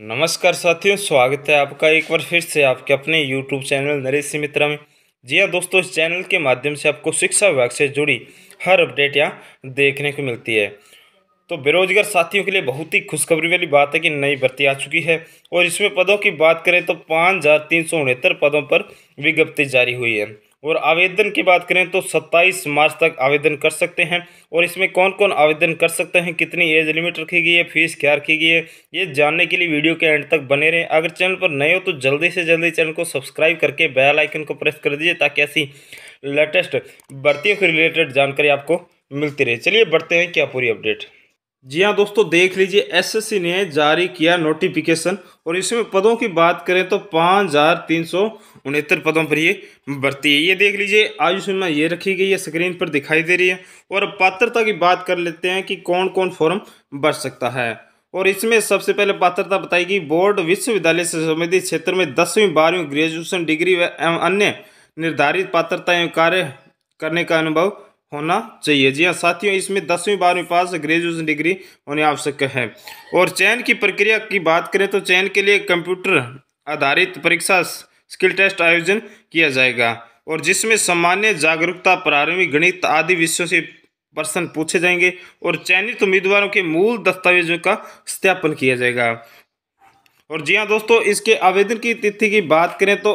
नमस्कार साथियों स्वागत है आपका एक बार फिर से आपके अपने यूट्यूब चैनल नरेश मित्रा में जी हाँ दोस्तों इस चैनल के माध्यम से आपको शिक्षा विभाग से जुड़ी हर अपडेट यहाँ देखने को मिलती है तो बेरोजगार साथियों के लिए बहुत ही खुशखबरी वाली बात है कि नई भर्ती आ चुकी है और इसमें पदों की बात करें तो पाँच पदों पर विज्ञप्ति जारी हुई है और आवेदन की बात करें तो 27 मार्च तक आवेदन कर सकते हैं और इसमें कौन कौन आवेदन कर सकते हैं कितनी एज लिमिट रखी गई है फीस क्या रखी गई है ये जानने के लिए वीडियो के एंड तक बने रहें अगर चैनल पर नए हो तो जल्दी से जल्दी चैनल को सब्सक्राइब करके बेल आइकन को प्रेस कर दीजिए ताकि ऐसी लेटेस्ट भर्तियों के रिलेटेड जानकारी आपको मिलती रहे चलिए बढ़ते हैं क्या पूरी अपडेट जी हाँ दोस्तों देख लीजिए एसएससी ने जारी किया नोटिफिकेशन और इसमें पदों की बात करें तो पाँच हज़ार तीन सौ उनहत्तर पदों पर ये भर्ती है ये देख लीजिए आयु सीमा ये रखी गई है स्क्रीन पर दिखाई दे रही है और पात्रता की बात कर लेते हैं कि कौन कौन फॉर्म भर सकता है और इसमें सबसे पहले पात्रता बताई गई बोर्ड विश्वविद्यालय से संबंधित क्षेत्र में दसवीं बारहवीं ग्रेजुएशन डिग्री व अन्य निर्धारित पात्रता कार्य करने का अनुभव होना चाहिए जी हाँ साथियों इसमें दसवीं बारहवीं पास ग्रेजुएशन डिग्री होने आवश्यक है और चयन की प्रक्रिया की बात करें तो चयन के लिए कंप्यूटर आधारित परीक्षा स्किल टेस्ट आयोजन किया जाएगा और जिसमें सामान्य जागरूकता प्रारंभिक गणित आदि विषयों से प्रश्न पूछे जाएंगे और चयनित उम्मीदवारों के मूल दस्तावेजों का सत्यापन किया जाएगा और जी हाँ दोस्तों इसके आवेदन की तिथि की बात करें तो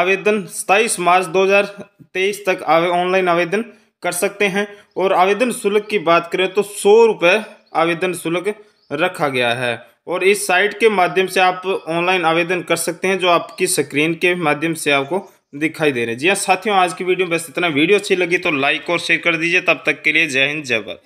आवेदन 27 मार्च 2023 तक ऑनलाइन आवेदन कर सकते हैं और आवेदन शुल्क की बात करें तो सौ रुपये आवेदन शुल्क रखा गया है और इस साइट के माध्यम से आप ऑनलाइन आवेदन कर सकते हैं जो आपकी स्क्रीन के माध्यम से आपको दिखाई दे रहे हैं जी हाँ साथियों आज की वीडियो में बस इतना वीडियो अच्छी लगी तो लाइक और शेयर कर दीजिए तब तक के लिए जय हिंद जय भारत